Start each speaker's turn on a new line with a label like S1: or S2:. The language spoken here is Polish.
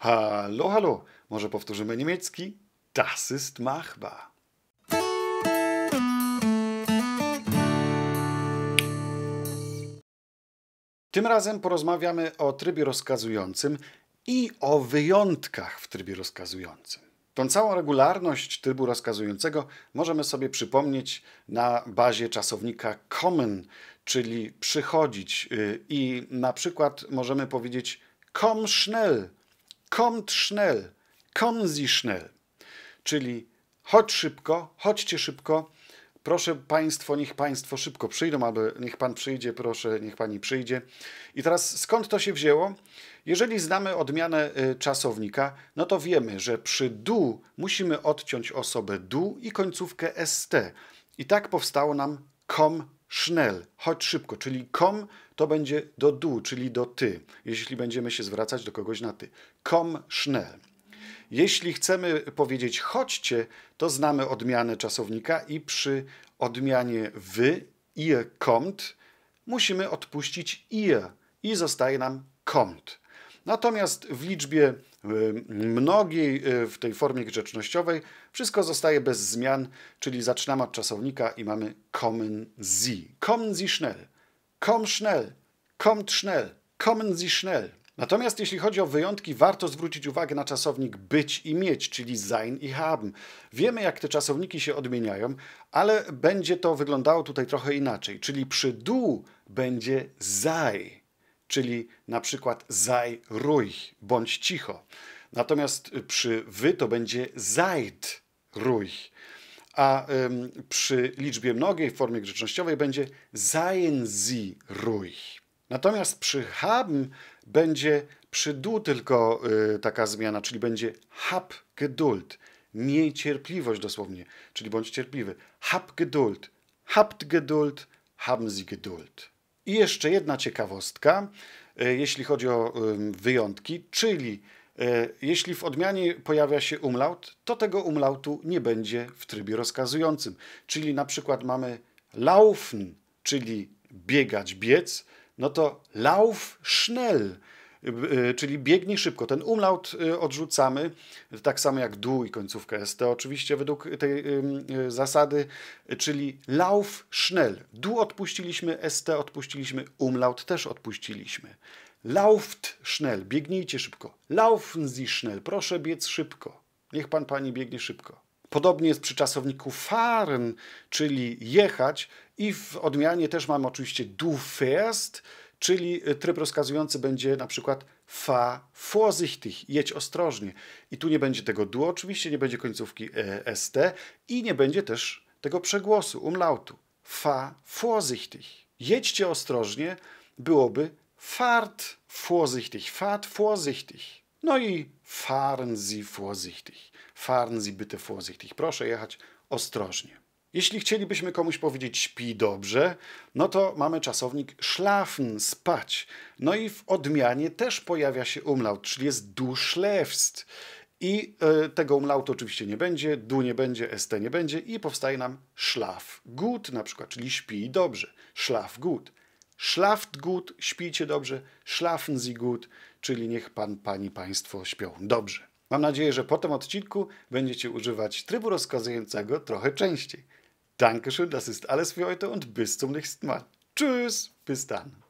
S1: Hallo, hallo. Może powtórzymy niemiecki? Das ist machbar. Tym razem porozmawiamy o trybie rozkazującym i o wyjątkach w trybie rozkazującym. Tą całą regularność trybu rozkazującego możemy sobie przypomnieć na bazie czasownika kommen, czyli przychodzić y, i na przykład możemy powiedzieć komm schnell, kommt schnell, kommen Sie schnell, czyli chodź szybko, chodźcie szybko, proszę państwo, niech państwo szybko przyjdą, albo niech pan przyjdzie, proszę, niech pani przyjdzie. I teraz skąd to się wzięło? Jeżeli znamy odmianę y, czasownika, no to wiemy, że przy du musimy odciąć osobę du i końcówkę st. I tak powstało nam kom schnell, chodź szybko, czyli kom to będzie do du, czyli do ty, jeśli będziemy się zwracać do kogoś na ty. Kom schnell. Jeśli chcemy powiedzieć chodźcie, to znamy odmianę czasownika i przy odmianie wy, ihr kommt, musimy odpuścić ihr i zostaje nam kommt. Natomiast w liczbie y, mnogiej, y, w tej formie grzecznościowej, wszystko zostaje bez zmian, czyli zaczynamy od czasownika i mamy kommen sie. Kommen sie schnell. Komm schnell. Kommt schnell. Kommen sie schnell. Natomiast jeśli chodzi o wyjątki, warto zwrócić uwagę na czasownik być i mieć, czyli sein i haben. Wiemy, jak te czasowniki się odmieniają, ale będzie to wyglądało tutaj trochę inaczej. Czyli przy du będzie sei, czyli na przykład zaj ruj bądź cicho. Natomiast przy wy to będzie zajd ruj, a ym, przy liczbie mnogiej w formie grzecznościowej będzie seien sie ruich. Natomiast przy haben będzie przy du tylko y, taka zmiana, czyli będzie hab geduld, miej cierpliwość dosłownie, czyli bądź cierpliwy. Hab geduld, habt geduld, haben sie geduld. I jeszcze jedna ciekawostka, e, jeśli chodzi o wyjątki, czyli e, jeśli w odmianie pojawia się umlaut, to tego umlautu nie będzie w trybie rozkazującym. Czyli na przykład mamy laufen, czyli biegać, biec, no to lauf schnell, Y, czyli biegnij szybko. Ten umlaut y, odrzucamy, tak samo jak dół i końcówkę ST oczywiście według tej y, zasady, czyli lauf schnell. Dół odpuściliśmy, ST odpuściliśmy, umlaut też odpuściliśmy. Lauft schnell, biegnijcie szybko. Laufen Sie schnell, proszę biec szybko. Niech pan, pani biegnie szybko. Podobnie jest przy czasowniku fahren, czyli jechać i w odmianie też mamy oczywiście du fährst, Czyli y, tryb rozkazujący będzie na przykład fa vorsichtig, jedź ostrożnie. I tu nie będzie tego du oczywiście, nie będzie końcówki e, st i nie będzie też tego przegłosu, umlautu. Fa vorsichtig. Jedźcie ostrożnie byłoby fart vorsichtig, "fart" vorsichtig. No i fahren Sie vorsichtig, fahren Sie bitte vorsichtig. Proszę jechać ostrożnie. Jeśli chcielibyśmy komuś powiedzieć śpi dobrze, no to mamy czasownik schlafen, spać. No i w odmianie też pojawia się umlaut, czyli jest du schläfst. I y, tego umlautu oczywiście nie będzie, du nie będzie, st nie będzie i powstaje nam schlaf gut na przykład, czyli śpi dobrze. Schlaf gut. Schlaft gut, śpijcie dobrze. Schlafen Sie gut, czyli niech pan, pani, państwo śpią dobrze. Mam nadzieję, że po tym odcinku będziecie używać trybu rozkazującego trochę częściej. Dankeschön, das ist alles für heute und bis zum nächsten Mal. Tschüss, bis dann.